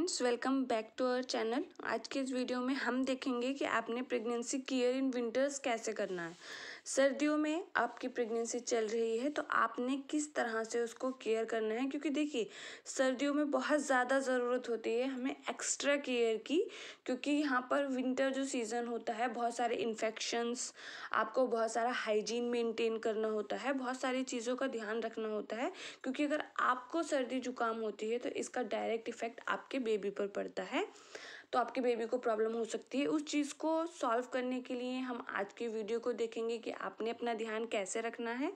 friends welcome back to our channel आज के इस वीडियो में हम देखेंगे कि आपने प्रेगनेंसी केयर इन विंटर्स कैसे करना है सर्दियों में आपकी प्रेगनेंसी चल रही है तो आपने किस तरह से उसको केयर करना है क्योंकि देखिए सर्दियों में बहुत ज़्यादा ज़रूरत होती है हमें एक्स्ट्रा केयर की क्योंकि यहाँ पर विंटर जो सीज़न होता है बहुत सारे इन्फेक्शंस आपको बहुत सारा हाइजीन मेंटेन करना होता है बहुत सारी चीज़ों का ध्यान रखना होता है क्योंकि अगर आपको सर्दी जुकाम होती है तो इसका डायरेक्ट इफ़ेक्ट आपके बेबी पर पड़ता है तो आपके बेबी को प्रॉब्लम हो सकती है उस चीज़ को सॉल्व करने के लिए हम आज की वीडियो को देखेंगे कि आपने अपना ध्यान कैसे रखना है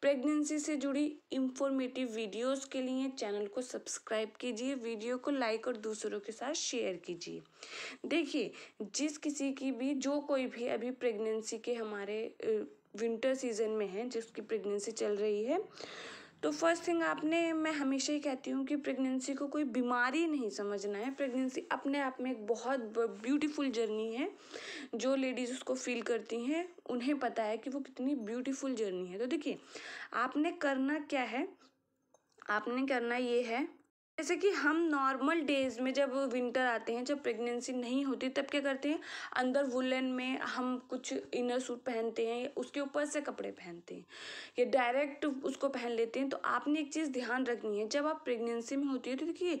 प्रेगनेंसी से जुड़ी इंफॉर्मेटिव वीडियोस के लिए चैनल को सब्सक्राइब कीजिए वीडियो को लाइक और दूसरों के साथ शेयर कीजिए देखिए जिस किसी की भी जो कोई भी अभी प्रेगनेंसी के हमारे विंटर सीजन में है जिसकी प्रेगनेंसी चल रही है तो फर्स्ट थिंग आपने मैं हमेशा ही कहती हूँ कि प्रेगनेंसी को कोई बीमारी नहीं समझना है प्रेगनेंसी अपने आप में एक बहुत ब्यूटीफुल जर्नी है जो लेडीज़ उसको फील करती हैं उन्हें पता है कि वो कितनी ब्यूटीफुल जर्नी है तो देखिए आपने करना क्या है आपने करना ये है जैसे कि हम नॉर्मल डेज़ में जब विंटर आते हैं जब प्रेगनेंसी नहीं होती तब क्या करते हैं अंदर वुलन में हम कुछ इनर सूट पहनते हैं उसके ऊपर से कपड़े पहनते हैं या डायरेक्ट उसको पहन लेते हैं तो आपने एक चीज़ ध्यान रखनी है जब आप प्रेगनेंसी में होती है तो देखिए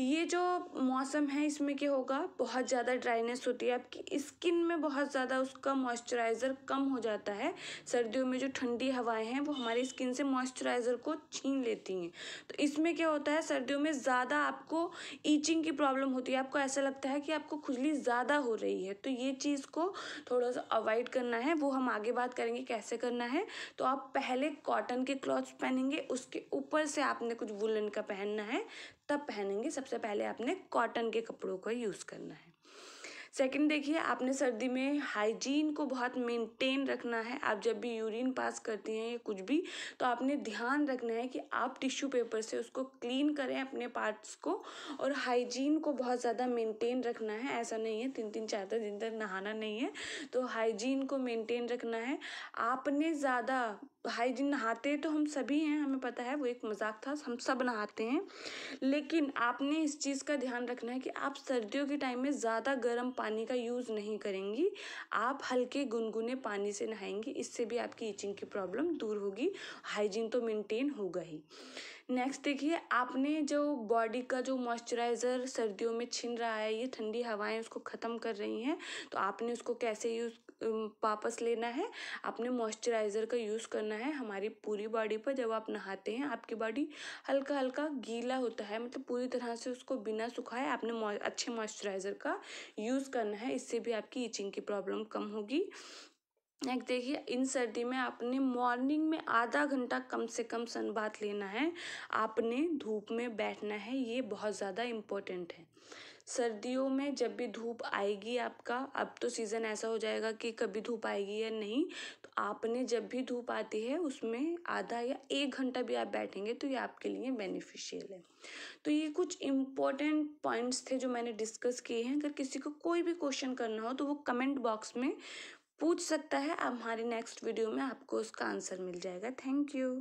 ये जो मौसम है इसमें क्या होगा बहुत ज़्यादा ड्राइनेस होती है आपकी स्किन में बहुत ज़्यादा उसका मॉइस्चराइज़र कम हो जाता है सर्दियों में जो ठंडी हवाएं हैं वो हमारी स्किन से मॉइस्चराइज़र को छीन लेती हैं तो इसमें क्या होता है सर्दियों में ज़्यादा आपको ईचिंग की प्रॉब्लम होती है आपको ऐसा लगता है कि आपको खुजली ज़्यादा हो रही है तो ये चीज़ को थोड़ा सा अवॉइड करना है वो हम आगे बात करेंगे कैसे करना है तो आप पहले कॉटन के क्लॉथ्स पहनेंगे उसके ऊपर से आपने कुछ वुलन का पहनना है तब पहनेंगे सबसे सबसे पहले आपने कॉटन के कपड़ों का यूज़ करना है सेकंड देखिए आपने सर्दी में हाइजीन को बहुत मेंटेन रखना है आप जब भी यूरिन पास करती हैं या कुछ भी तो आपने ध्यान रखना है कि आप टिश्यू पेपर से उसको क्लीन करें अपने पार्ट्स को और हाइजीन को बहुत ज़्यादा मेंटेन रखना है ऐसा नहीं है तीन तीन चार चार दिन तक नहाना नहीं है तो हाइजीन को मेंटेन रखना है आपने ज़्यादा भाई जी नहाते तो हम सभी हैं हमें पता है वो एक मजाक था हम सब नहाते हैं लेकिन आपने इस चीज़ का ध्यान रखना है कि आप सर्दियों के टाइम में ज़्यादा गर्म पानी का यूज़ नहीं करेंगी आप हल्के गुनगुने पानी से नहाएंगी इससे भी आपकी ईचिंग की प्रॉब्लम दूर होगी हाइजीन तो मेंटेन होगा ही नेक्स्ट देखिए आपने जो बॉडी का जो मॉइस्चराइज़र सर्दियों में छिन रहा है ये ठंडी हवाएं उसको ख़त्म कर रही हैं तो आपने उसको कैसे यूज़ वापस लेना है आपने मॉइस्चराइज़र का यूज़ करना है हमारी पूरी बॉडी पर जब आप नहाते हैं आपकी बॉडी हल्का हल्का गीला होता है मतलब पूरी तरह से उसको बिना सुखाए आपने अच्छे मॉइस्चराइज़र का यूज़ करना है इससे भी आपकी ईचिंग की प्रॉब्लम कम होगी एक देखिए इन सर्दी में आपने मॉर्निंग में आधा घंटा कम से कम सन बात लेना है आपने धूप में बैठना है ये बहुत ज़्यादा इम्पोर्टेंट है सर्दियों में जब भी धूप आएगी आपका अब तो सीज़न ऐसा हो जाएगा कि कभी धूप आएगी या नहीं तो आपने जब भी धूप आती है उसमें आधा या एक घंटा भी आप बैठेंगे तो ये आपके लिए बेनिफिशियल है तो ये कुछ इम्पोर्टेंट पॉइंट्स थे जो मैंने डिस्कस किए हैं अगर किसी को कोई भी क्वेश्चन करना हो तो वो कमेंट बॉक्स में पूछ सकता है अब हमारी नेक्स्ट वीडियो में आपको उसका आंसर मिल जाएगा थैंक यू